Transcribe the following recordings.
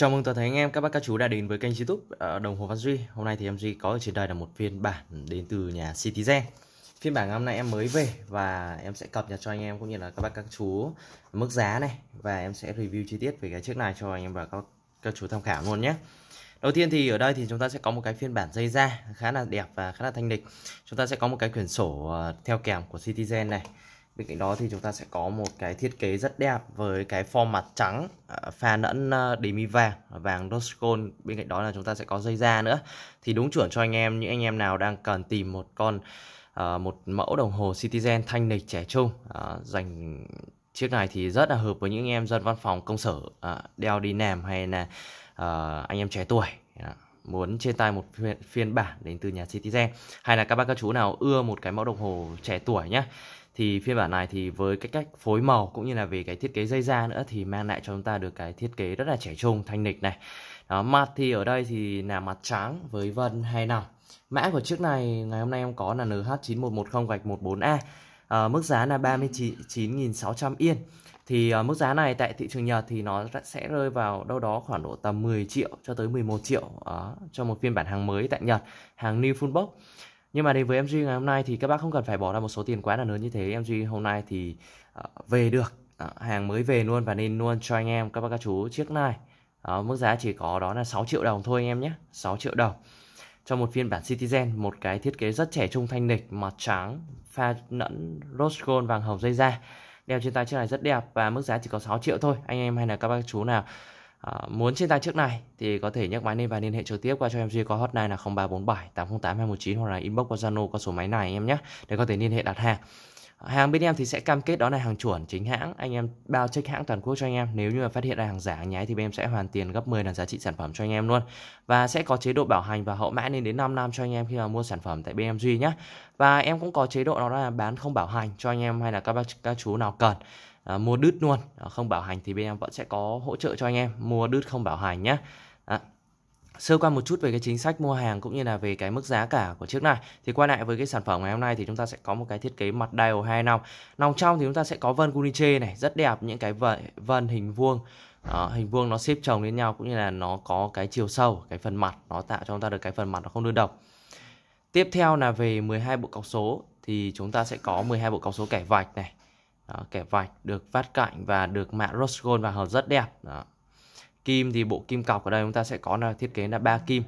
Chào mừng toàn thể anh em các bác các chú đã đến với kênh YouTube ờ, Đồng Hồ Văn Duy. Hôm nay thì em Duy có ở trên đây là một phiên bản đến từ nhà Citizen. Phiên bản hôm nay em mới về và em sẽ cập nhật cho anh em cũng như là các bác các chú mức giá này và em sẽ review chi tiết về cái chiếc này cho anh em và các các chú tham khảo luôn nhé. Đầu tiên thì ở đây thì chúng ta sẽ có một cái phiên bản dây da khá là đẹp và khá là thanh lịch. Chúng ta sẽ có một cái quyển sổ ờ, theo kèm của Citizen này bên cạnh đó thì chúng ta sẽ có một cái thiết kế rất đẹp với cái form mặt trắng à, pha lẫn à, mi vàng à, vàng rose gold bên cạnh đó là chúng ta sẽ có dây da nữa thì đúng chuẩn cho anh em những anh em nào đang cần tìm một con một mẫu đồng hồ Citizen thanh lịch trẻ trung dành chiếc này thì rất là hợp với những em dân văn phòng công sở đeo đi làm hay là anh em trẻ tuổi dạ muốn trên tay một phiên, phiên bản đến từ nhà Citizen hay là các bác các chú nào ưa một cái mẫu đồng hồ trẻ tuổi nhé thì phiên bản này thì với cái cách phối màu cũng như là về cái thiết kế dây da nữa thì mang lại cho chúng ta được cái thiết kế rất là trẻ trung thanh lịch này đó, mặt thì ở đây thì là mặt trắng với vân hay nào mã của chiếc này ngày hôm nay em có là NH9110 gạch 14A à, ờ, mức giá là 39.600 yên thì uh, mức giá này tại thị trường Nhật thì nó sẽ rơi vào đâu đó khoảng độ tầm 10 triệu cho tới 11 triệu uh, cho một phiên bản hàng mới tại Nhật, hàng new full box. Nhưng mà đến với MG ngày hôm nay thì các bác không cần phải bỏ ra một số tiền quá là lớn như thế. MG hôm nay thì uh, về được, uh, hàng mới về luôn và nên luôn cho anh em các bác các chú chiếc này. Uh, mức giá chỉ có đó là 6 triệu đồng thôi anh em nhé, 6 triệu đồng cho một phiên bản Citizen, một cái thiết kế rất trẻ trung thanh lịch, mặt trắng, pha nẫn rose gold vàng hồng dây da đeo trên tay chiếc này rất đẹp và mức giá chỉ có 6 triệu thôi anh em hay là các bác chú nào À, muốn trên tay chiếc này thì có thể nhắc máy lên và liên hệ trực tiếp qua cho em Duy có hotline là 0347 808 219 hoặc là inbox qua Zalo có số máy này em nhé để có thể liên hệ đặt hàng hàng bên em thì sẽ cam kết đó là hàng chuẩn chính hãng anh em bao check hãng toàn quốc cho anh em nếu như mà phát hiện ra hàng giả hàng nhái thì bên em sẽ hoàn tiền gấp 10 lần giá trị sản phẩm cho anh em luôn và sẽ có chế độ bảo hành và hậu mãi lên đến 5 năm cho anh em khi mà mua sản phẩm tại bên em duy nhé và em cũng có chế độ đó là bán không bảo hành cho anh em hay là các bác các chú nào cần à, mua đứt luôn à, không bảo hành thì bên em vẫn sẽ có hỗ trợ cho anh em mua đứt không bảo hành nhé à sơ qua một chút về cái chính sách mua hàng cũng như là về cái mức giá cả của chiếc này thì quay lại với cái sản phẩm ngày hôm nay thì chúng ta sẽ có một cái thiết kế mặt dial hai nòng nòng trong thì chúng ta sẽ có vân kuniche này rất đẹp những cái vẩy vân hình vuông đó, hình vuông nó xếp chồng lên nhau cũng như là nó có cái chiều sâu cái phần mặt nó tạo cho chúng ta được cái phần mặt nó không đơn độc tiếp theo là về 12 bộ cọc số thì chúng ta sẽ có 12 bộ cọc số kẻ vạch này đó, kẻ vạch được vát cạnh và được mạ rose gold và hở rất đẹp đó kim thì bộ kim cọc ở đây chúng ta sẽ có là thiết kế là ba kim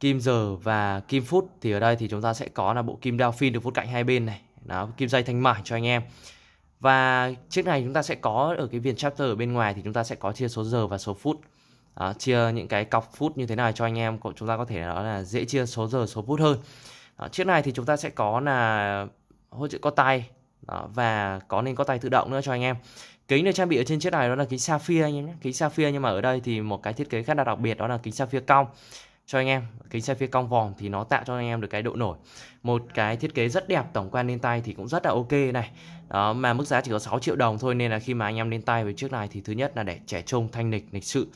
kim giờ và kim phút thì ở đây thì chúng ta sẽ có là bộ kim đao phin được vuốt cạnh hai bên này đó kim dây thanh mải cho anh em và chiếc này chúng ta sẽ có ở cái viền chapter ở bên ngoài thì chúng ta sẽ có chia số giờ và số phút đó, chia những cái cọc phút như thế này cho anh em chúng ta có thể đó là dễ chia số giờ số phút hơn đó, chiếc này thì chúng ta sẽ có là hỗ trợ có tay đó, và có nên có tay tự động nữa cho anh em kính được trang bị ở trên chiếc này đó là kính sapphire anh em nhé kính sapphire nhưng mà ở đây thì một cái thiết kế khá là đặc biệt đó là kính sapphire cong cho anh em kính sapphire cong vòm thì nó tạo cho anh em được cái độ nổi một cái thiết kế rất đẹp tổng quan lên tay thì cũng rất là ok này đó mà mức giá chỉ có 6 triệu đồng thôi nên là khi mà anh em lên tay với chiếc này thì thứ nhất là để trẻ trung thanh lịch lịch sự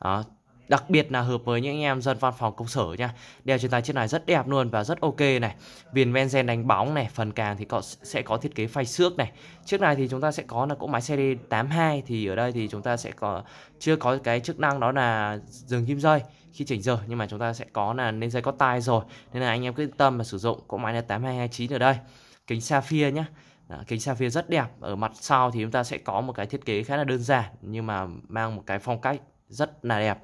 đó, Đặc biệt là hợp với những anh em dân văn phòng công sở nha Đeo trên tay chiếc này rất đẹp luôn và rất ok này Viền benzen đánh bóng này Phần càng thì có, sẽ có thiết kế phay xước này Chiếc này thì chúng ta sẽ có là cỗ máy CD82 Thì ở đây thì chúng ta sẽ có chưa có cái chức năng đó là dừng kim rơi khi chỉnh giờ Nhưng mà chúng ta sẽ có là nên dây có tai rồi Nên là anh em cứ yên tâm mà sử dụng cỗ máy là 8229 ở đây Kính sapphire nhá đó, kính sapphire rất đẹp ở mặt sau thì chúng ta sẽ có một cái thiết kế khá là đơn giản nhưng mà mang một cái phong cách rất là đẹp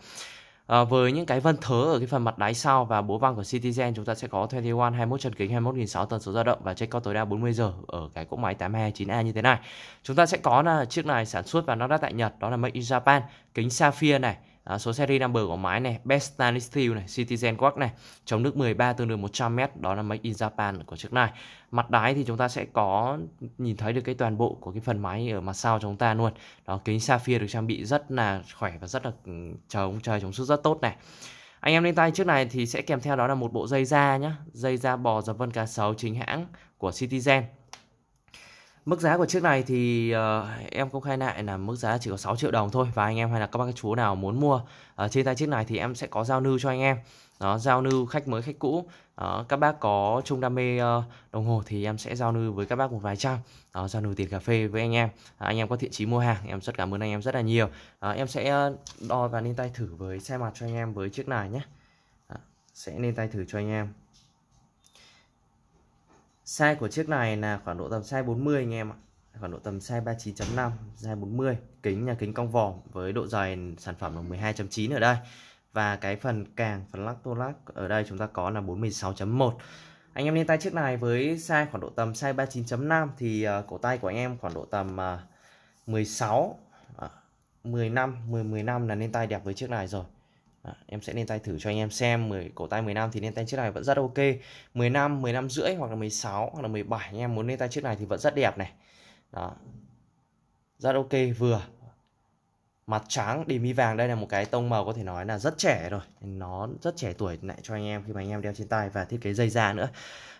à, với những cái vân thớ ở cái phần mặt đáy sau và bố văng của Citizen chúng ta sẽ có 21 21 chân kính 21.600 tần số dao động và check out tối đa 40 giờ ở cái cỗ máy 829A như thế này chúng ta sẽ có là chiếc này sản xuất và nó đã tại Nhật đó là Made in Japan kính sapphire này à, số seri number của máy này, best stainless steel này, citizen quartz này, chống nước 13 tương đương 100m, đó là make in Japan của chiếc này. Mặt đáy thì chúng ta sẽ có nhìn thấy được cái toàn bộ của cái phần máy ở mặt sau chúng ta luôn. Đó kính sapphire được trang bị rất là khỏe và rất là chống ừ, trời chống sức rất tốt này. Anh em lên tay trước này thì sẽ kèm theo đó là một bộ dây da nhá, dây da bò dập vân cá sấu chính hãng của Citizen Mức giá của chiếc này thì uh, em không khai lại là mức giá chỉ có 6 triệu đồng thôi và anh em hay là các bác chú nào muốn mua uh, trên tay chiếc này thì em sẽ có giao lưu cho anh em. Đó, giao lưu khách mới khách cũ. Đó, các bác có chung đam mê uh, đồng hồ thì em sẽ giao lưu với các bác một vài trăm. Đó, giao lưu tiền cà phê với anh em. À, anh em có thiện chí mua hàng, em rất cảm ơn anh em rất là nhiều. À, em sẽ đo và lên tay thử với xe mặt cho anh em với chiếc này nhé. À, sẽ lên tay thử cho anh em size của chiếc này là khoảng độ tầm size 40 anh em ạ khoảng độ tầm size 39.5 size 40 kính nhà kính cong vòm với độ dài sản phẩm là 12.9 ở đây và cái phần càng phần lắc tô lắc ở đây chúng ta có là 46.1 anh em lên tay chiếc này với size khoảng độ tầm size 39.5 thì uh, cổ tay của anh em khoảng độ tầm uh, 16 uh, 15 10 15 là lên tay đẹp với chiếc này rồi À, em sẽ lên tay thử cho anh em xem 10 cổ tay 15 thì lên tay chiếc này vẫn rất ok 15, 15 rưỡi hoặc là 16 hoặc là 17 anh em muốn lên tay chiếc này thì vẫn rất đẹp này đó rất ok vừa mặt trắng đi mi vàng đây là một cái tông màu có thể nói là rất trẻ rồi nó rất trẻ tuổi lại cho anh em khi mà anh em đeo trên tay và thiết kế dây da nữa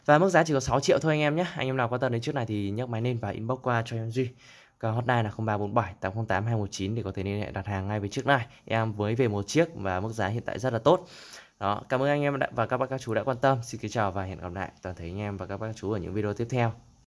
và mức giá chỉ có 6 triệu thôi anh em nhé anh em nào quan tâm đến chiếc này thì nhấc máy lên và inbox qua cho em duy các hotline là 0347 808 219 để có thể liên hệ đặt hàng ngay với trước này. Em mới về một chiếc và mức giá hiện tại rất là tốt. Đó, cảm ơn anh em đã và các bác các chú đã quan tâm. Xin kính chào và hẹn gặp lại toàn thể anh em và các bác các chú ở những video tiếp theo.